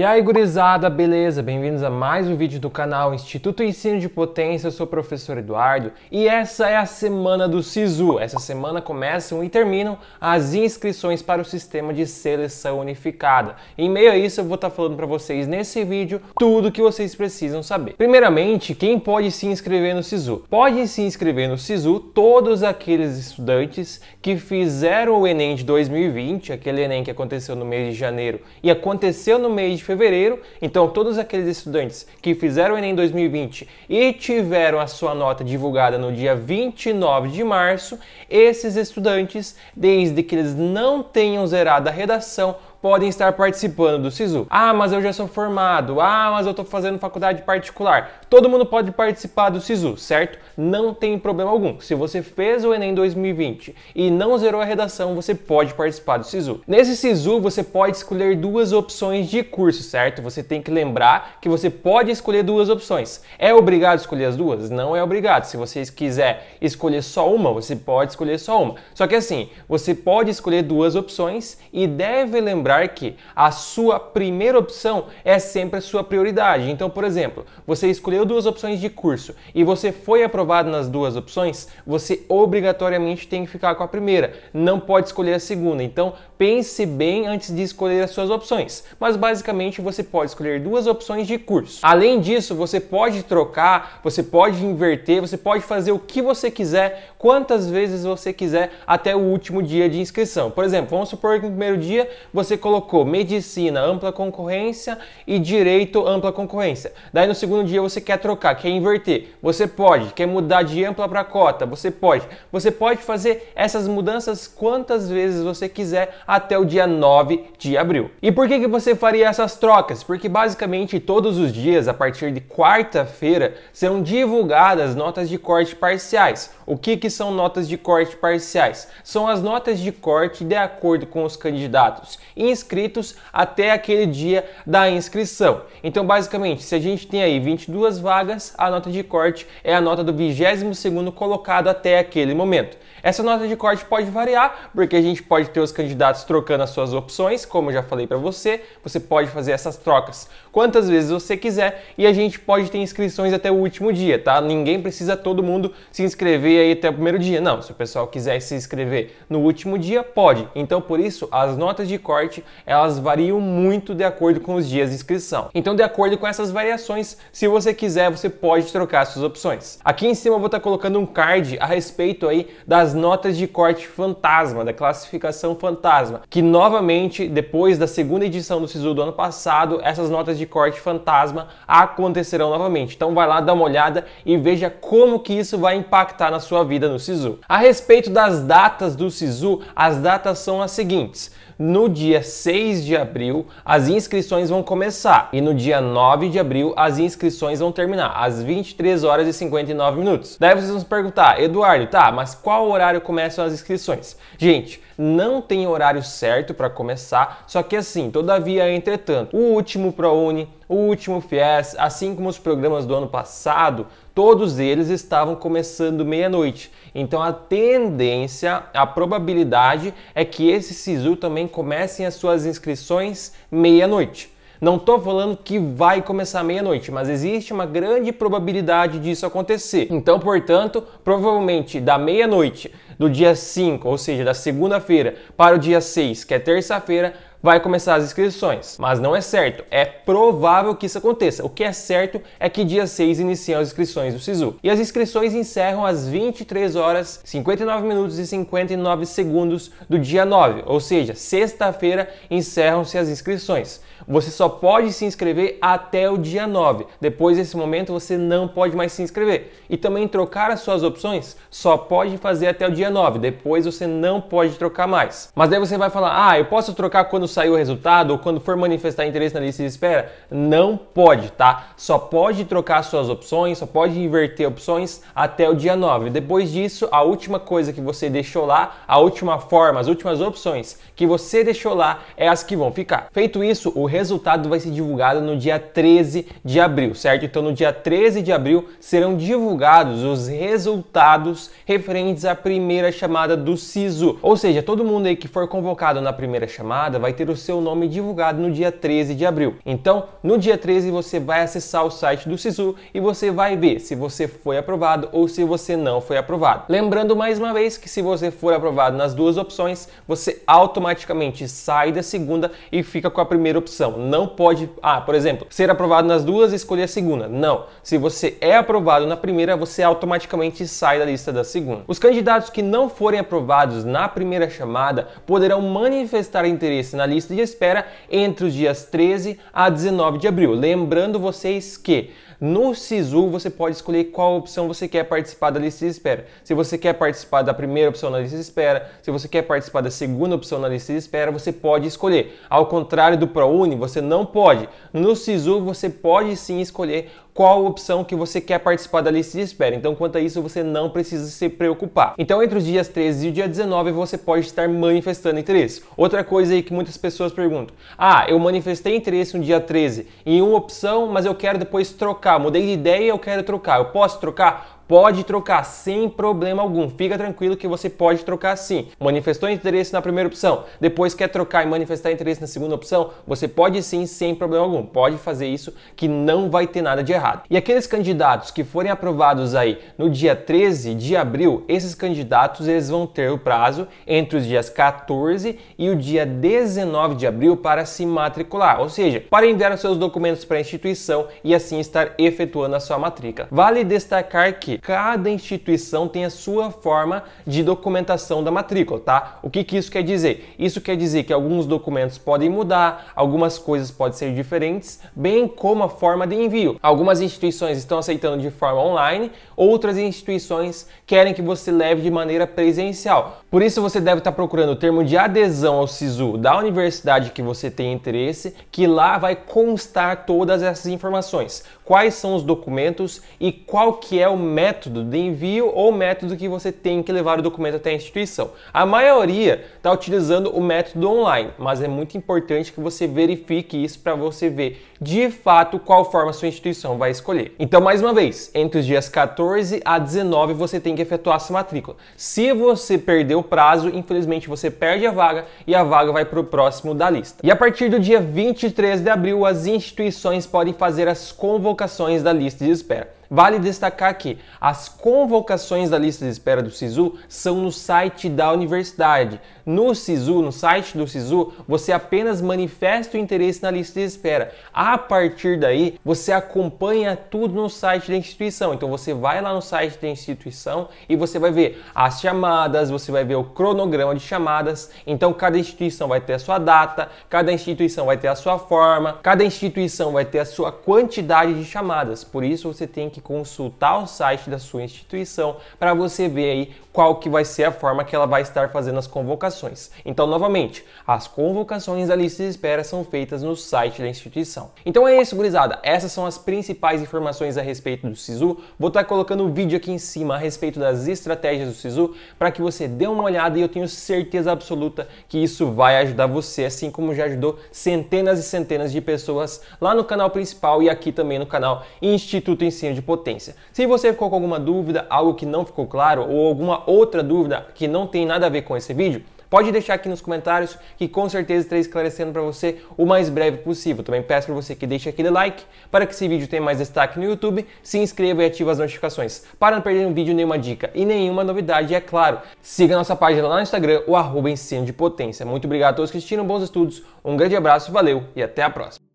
E aí, gurizada, beleza? Bem-vindos a mais um vídeo do canal Instituto Ensino de Potência, eu sou o professor Eduardo e essa é a semana do SISU. Essa semana começam e terminam as inscrições para o sistema de seleção unificada. Em meio a isso, eu vou estar tá falando para vocês nesse vídeo tudo que vocês precisam saber. Primeiramente, quem pode se inscrever no SISU? Pode se inscrever no SISU todos aqueles estudantes que fizeram o Enem de 2020, aquele Enem que aconteceu no mês de janeiro e aconteceu no mês de fevereiro. Então, todos aqueles estudantes que fizeram o Enem 2020 e tiveram a sua nota divulgada no dia 29 de março, esses estudantes, desde que eles não tenham zerado a redação podem estar participando do SISU. Ah, mas eu já sou formado. Ah, mas eu estou fazendo faculdade particular. Todo mundo pode participar do SISU, certo? Não tem problema algum. Se você fez o Enem 2020 e não zerou a redação, você pode participar do SISU. Nesse SISU, você pode escolher duas opções de curso, certo? Você tem que lembrar que você pode escolher duas opções. É obrigado a escolher as duas? Não é obrigado. Se você quiser escolher só uma, você pode escolher só uma. Só que assim, você pode escolher duas opções e deve lembrar lembrar que a sua primeira opção é sempre a sua prioridade. Então, por exemplo, você escolheu duas opções de curso e você foi aprovado nas duas opções, você obrigatoriamente tem que ficar com a primeira, não pode escolher a segunda. Então, pense bem antes de escolher as suas opções. Mas basicamente você pode escolher duas opções de curso. Além disso, você pode trocar, você pode inverter, você pode fazer o que você quiser quantas vezes você quiser até o último dia de inscrição. Por exemplo, vamos supor que no primeiro dia você colocou medicina, ampla concorrência e direito, ampla concorrência. Daí no segundo dia você quer trocar, quer inverter. Você pode, quer mudar de ampla para cota, você pode. Você pode fazer essas mudanças quantas vezes você quiser até o dia 9 de abril. E por que, que você faria essas trocas? Porque basicamente todos os dias, a partir de quarta-feira, serão divulgadas notas de corte parciais. O que, que são notas de corte parciais? São as notas de corte de acordo com os candidatos inscritos até aquele dia da inscrição. Então, basicamente, se a gente tem aí 22 vagas, a nota de corte é a nota do 22º colocado até aquele momento. Essa nota de corte pode variar, porque a gente pode ter os candidatos trocando as suas opções, como eu já falei para você, você pode fazer essas trocas quantas vezes você quiser e a gente pode ter inscrições até o último dia, tá? Ninguém precisa todo mundo se inscrever aí até primeiro dia. Não, se o pessoal quiser se inscrever no último dia, pode. Então, por isso, as notas de corte, elas variam muito de acordo com os dias de inscrição. Então, de acordo com essas variações, se você quiser, você pode trocar suas opções. Aqui em cima eu vou estar colocando um card a respeito aí das notas de corte fantasma, da classificação fantasma, que novamente, depois da segunda edição do SISU do ano passado, essas notas de corte fantasma acontecerão novamente. Então, vai lá, dá uma olhada e veja como que isso vai impactar na sua vida no SISU. A respeito das datas do SISU, as datas são as seguintes. No dia 6 de abril, as inscrições vão começar e no dia 9 de abril, as inscrições vão terminar às 23 horas e 59 minutos. Daí vocês vão se perguntar, Eduardo, tá, mas qual horário começam as inscrições? Gente, não tem horário certo para começar, só que assim, todavia, entretanto, o último ProUni, o último FIES, assim como os programas do ano passado, todos eles estavam começando meia-noite. Então a tendência, a probabilidade é que esse SISU também comecem as suas inscrições meia-noite. Não estou falando que vai começar meia-noite, mas existe uma grande probabilidade disso acontecer. Então, portanto, provavelmente da meia-noite do dia 5, ou seja, da segunda-feira, para o dia 6, que é terça-feira, vai começar as inscrições. Mas não é certo, é provável que isso aconteça. O que é certo é que dia 6 iniciam as inscrições do SISU. E as inscrições encerram às 23 horas, 59 minutos e 59 segundos do dia 9, ou seja, sexta-feira encerram-se as inscrições. Você só pode se inscrever até o dia 9. Depois desse momento você não pode mais se inscrever. E também trocar as suas opções só pode fazer até o dia 9. Depois você não pode trocar mais. Mas daí você vai falar: "Ah, eu posso trocar quando sair o resultado ou quando for manifestar interesse na lista de espera, não pode, tá? Só pode trocar suas opções, só pode inverter opções até o dia 9. Depois disso, a última coisa que você deixou lá, a última forma, as últimas opções que você deixou lá é as que vão ficar. Feito isso, o resultado vai ser divulgado no dia 13 de abril, certo? Então no dia 13 de abril serão divulgados os resultados referentes à primeira chamada do SISU. Ou seja, todo mundo aí que for convocado na primeira chamada vai ter ter o seu nome divulgado no dia 13 de abril. Então, no dia 13 você vai acessar o site do SISU e você vai ver se você foi aprovado ou se você não foi aprovado. Lembrando mais uma vez que se você for aprovado nas duas opções, você automaticamente sai da segunda e fica com a primeira opção. Não pode, ah, por exemplo, ser aprovado nas duas e escolher a segunda. Não. Se você é aprovado na primeira, você automaticamente sai da lista da segunda. Os candidatos que não forem aprovados na primeira chamada poderão manifestar interesse na lista de espera entre os dias 13 a 19 de abril. Lembrando vocês que no SISU você pode escolher qual opção você quer participar da lista de espera. Se você quer participar da primeira opção na lista de espera, se você quer participar da segunda opção na lista de espera, você pode escolher. Ao contrário do ProUni, você não pode. No SISU você pode sim escolher qual opção que você quer participar da lista de espera. Então, quanto a isso, você não precisa se preocupar. Então, entre os dias 13 e o dia 19, você pode estar manifestando interesse. Outra coisa aí que muitas pessoas perguntam: "Ah, eu manifestei interesse no dia 13 em uma opção, mas eu quero depois trocar, mudei de ideia, eu quero trocar. Eu posso trocar?" pode trocar sem problema algum. Fica tranquilo que você pode trocar sim. Manifestou interesse na primeira opção, depois quer trocar e manifestar interesse na segunda opção, você pode sim, sem problema algum. Pode fazer isso que não vai ter nada de errado. E aqueles candidatos que forem aprovados aí no dia 13 de abril, esses candidatos eles vão ter o prazo entre os dias 14 e o dia 19 de abril para se matricular, ou seja, para enviar os seus documentos para a instituição e assim estar efetuando a sua matrícula. Vale destacar que cada instituição tem a sua forma de documentação da matrícula, tá? O que, que isso quer dizer? Isso quer dizer que alguns documentos podem mudar, algumas coisas podem ser diferentes, bem como a forma de envio. Algumas instituições estão aceitando de forma online, outras instituições querem que você leve de maneira presencial. Por isso você deve estar procurando o termo de adesão ao SISU da universidade que você tem interesse, que lá vai constar todas essas informações. Quais são os documentos e qual que é o método método de envio ou método que você tem que levar o documento até a instituição. A maioria está utilizando o método online, mas é muito importante que você verifique isso para você ver de fato qual forma sua instituição vai escolher. Então, mais uma vez, entre os dias 14 a 19 você tem que efetuar essa matrícula. Se você perder o prazo, infelizmente você perde a vaga e a vaga vai para o próximo da lista. E a partir do dia 23 de abril, as instituições podem fazer as convocações da lista de espera. Vale destacar que as convocações da lista de espera do SISU são no site da universidade. No SISU, no site do SISU, você apenas manifesta o interesse na lista de espera. A partir daí, você acompanha tudo no site da instituição. Então você vai lá no site da instituição e você vai ver as chamadas, você vai ver o cronograma de chamadas. Então cada instituição vai ter a sua data, cada instituição vai ter a sua forma, cada instituição vai ter a sua quantidade de chamadas. Por isso você tem que que consultar o site da sua instituição para você ver aí qual que vai ser a forma que ela vai estar fazendo as convocações. Então, novamente, as convocações da lista de espera são feitas no site da instituição. Então é isso, gurizada. Essas são as principais informações a respeito do SISU. Vou estar colocando o vídeo aqui em cima a respeito das estratégias do SISU para que você dê uma olhada e eu tenho certeza absoluta que isso vai ajudar você, assim como já ajudou centenas e centenas de pessoas lá no canal principal e aqui também no canal Instituto Ensino de Potência. Se você ficou com alguma dúvida, algo que não ficou claro ou alguma outra dúvida que não tem nada a ver com esse vídeo, pode deixar aqui nos comentários que com certeza estarei esclarecendo para você o mais breve possível. Também peço para você que deixe aquele like para que esse vídeo tenha mais destaque no YouTube, se inscreva e ative as notificações para não perder um vídeo, nenhuma dica e nenhuma novidade, é claro. Siga nossa página lá no Instagram, o arroba ensino de potência. Muito obrigado a todos que assistiram, bons estudos, um grande abraço, valeu e até a próxima.